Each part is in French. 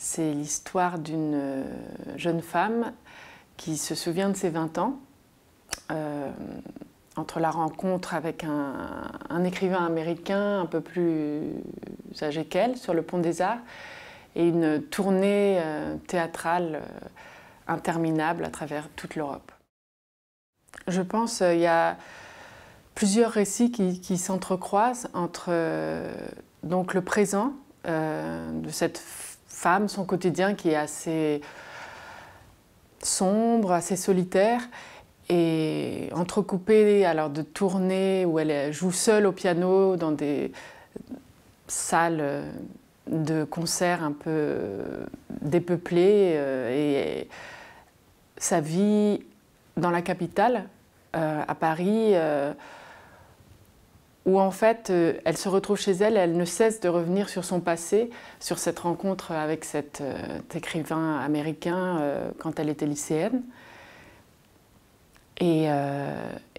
C'est l'histoire d'une euh, jeune femme qui se souvient de ses 20 ans, euh, entre la rencontre avec un, écrivain américain un peu plus âgé qu'elle sur le Pont des Arts, et une tournée euh, théâtrale interminable à travers toute l'Europe. Je pense qu'il y a plusieurs récits qui, qui s'entrecroisent entre donc le présent de cette femme, son quotidien qui est assez sombre, assez solitaire et entrecoupé alors de tournées où elle joue seule au piano dans des salles de concerts un peu dépeuplées euh, et sa vie dans la capitale euh, à Paris euh, où en fait euh, elle se retrouve chez elle, elle ne cesse de revenir sur son passé, sur cette rencontre avec cet, euh, écrivain américain euh, quand elle était lycéenne, et,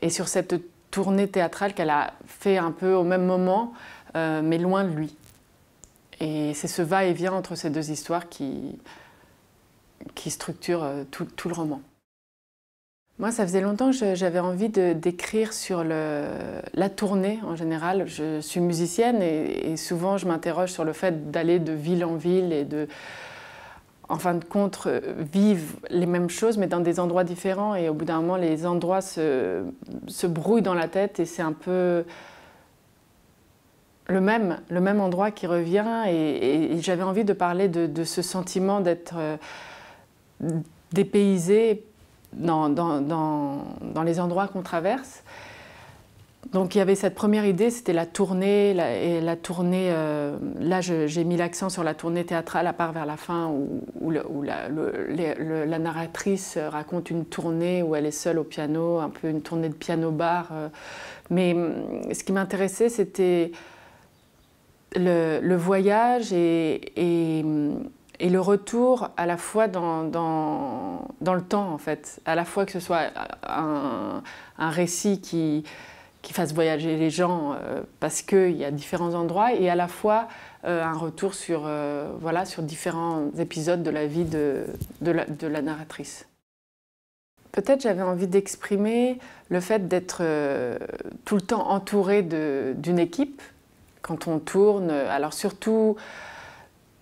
sur cette tournée théâtrale qu'elle a fait un peu au même moment, mais loin de lui. Et c'est ce va-et-vient entre ces deux histoires qui, qui structure tout le roman. Moi, ça faisait longtemps que j'avais envie d'écrire sur la tournée en général. Je suis musicienne et, souvent je m'interroge sur le fait d'aller de ville en ville et de, en fin de compte, vivre les mêmes choses mais dans des endroits différents. Et au bout d'un moment, les endroits se, se, brouillent dans la tête et c'est un peu le même, le même endroit qui revient. Et, j'avais envie de parler de, de ce sentiment d'être euh, dépaysé dans, dans, dans, les endroits qu'on traverse. Donc il y avait cette première idée, c'était la tournée, la, et la tournée, euh, là j'ai mis l'accent sur la tournée théâtrale, à part vers la fin où, où, la, narratrice raconte une tournée où elle est seule au piano, un peu une tournée de piano-bar. Euh. mais mm, ce qui m'intéressait, c'était le, voyage et mm, et le retour à la fois dans, dans, le temps, en fait. À la fois que ce soit un, un récit qui, qui fasse voyager les gens euh, parce qu'il y a différents endroits et à la fois euh, un retour sur, euh, voilà, sur différents épisodes de la vie de, de, la, de la, narratrice. Peut-être j'avais envie d'exprimer le fait d'être tout le temps entourée d'une équipe quand on tourne. Alors surtout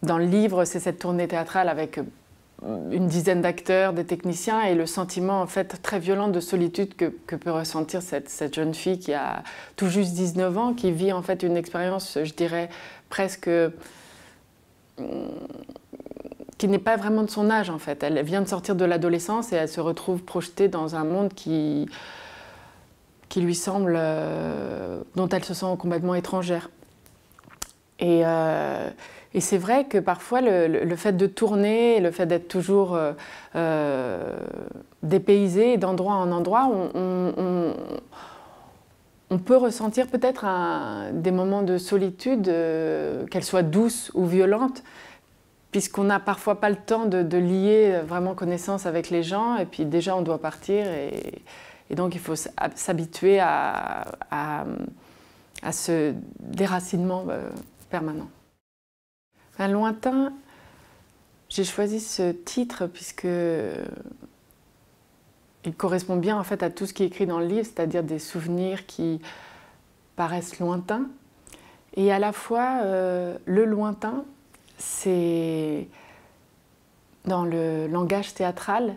dans le livre, c'est cette tournée théâtrale avec euh, une dizaine d'acteurs, des techniciens, et le sentiment en fait très violent de solitude que, peut ressentir cette, jeune fille qui a tout juste 19 ans, qui vit en fait une expérience, je dirais, presque... qui n'est pas vraiment de son âge en fait. Elle vient de sortir de l'adolescence et elle se retrouve projetée dans un monde qui, qui lui semble... Euh, dont elle se sent complètement étrangère. Euh, et, c'est vrai que parfois, le, fait de tourner, le fait d'être toujours euh, euh dépaysé d'endroit en endroit, on, on, peut ressentir peut-être des moments de solitude, euh, qu'elles soient douces ou violentes, puisqu'on n'a parfois pas le temps de, lier vraiment connaissance avec les gens, et puis déjà on doit partir, et, donc il faut s'habituer à, à, ce déracinement permanent. Un lointain, j'ai choisi ce titre puisque euh, il correspond bien en fait à tout ce qui est écrit dans le livre, c'est-à-dire des souvenirs qui paraissent lointains. Et à la fois, euh, le lointain, c'est dans le langage théâtral,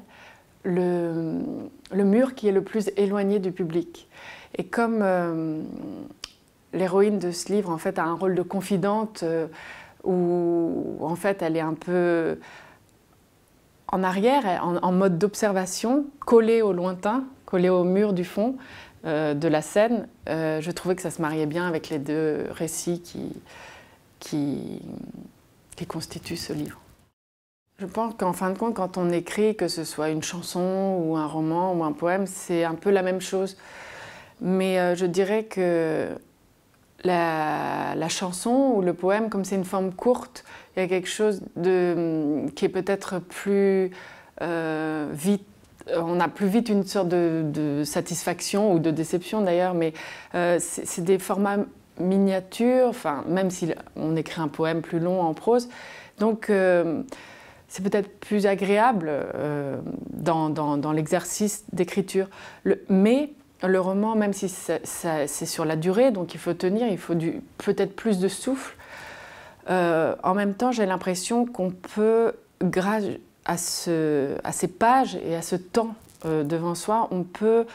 le, mur qui est le plus éloigné du public. Et comme euh, l'héroïne de ce livre en fait a un rôle de confidente euh, où en fait elle est un peu en arrière, en, en mode d'observation, collée au lointain, collée au mur du fond euh, de la scène. Euh, je trouvais que ça se mariait bien avec les deux récits qui, qui, qui constituent ce livre. Je pense qu'en fin de compte, quand on écrit, que ce soit une chanson ou un roman ou un poème, c'est un peu la même chose. Mais je dirais que la, chanson ou le poème, comme c'est une forme courte, il y a quelque chose de, mm, qui est peut-être plus euh, vite. Euh, on a plus vite une sorte de, satisfaction ou de déception d'ailleurs, mais euh, c'est des formats miniatures, enfin, même si on écrit un poème plus long en prose. Donc, c'est peut-être plus agréable dans, dans l'exercice d'écriture. Mais le roman, même si c'est sur la durée, donc il faut tenir, il faut peut-être plus de souffle. Euh, en même temps, j'ai l'impression qu'on peut, grâce à, ces pages et à ce temps euh, devant soi, on peut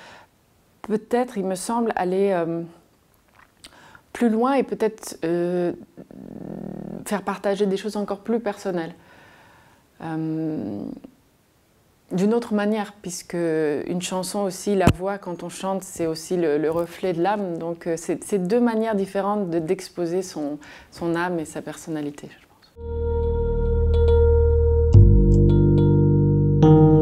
peut-être, il me semble, aller euh, plus loin et peut-être faire partager des choses encore plus personnelles d'une autre manière, puisque une chanson aussi, la voix quand on chante, c'est aussi le, reflet de l'âme. Donc euh, c'est deux manières différentes d'exposer son, son âme et sa personnalité, je pense.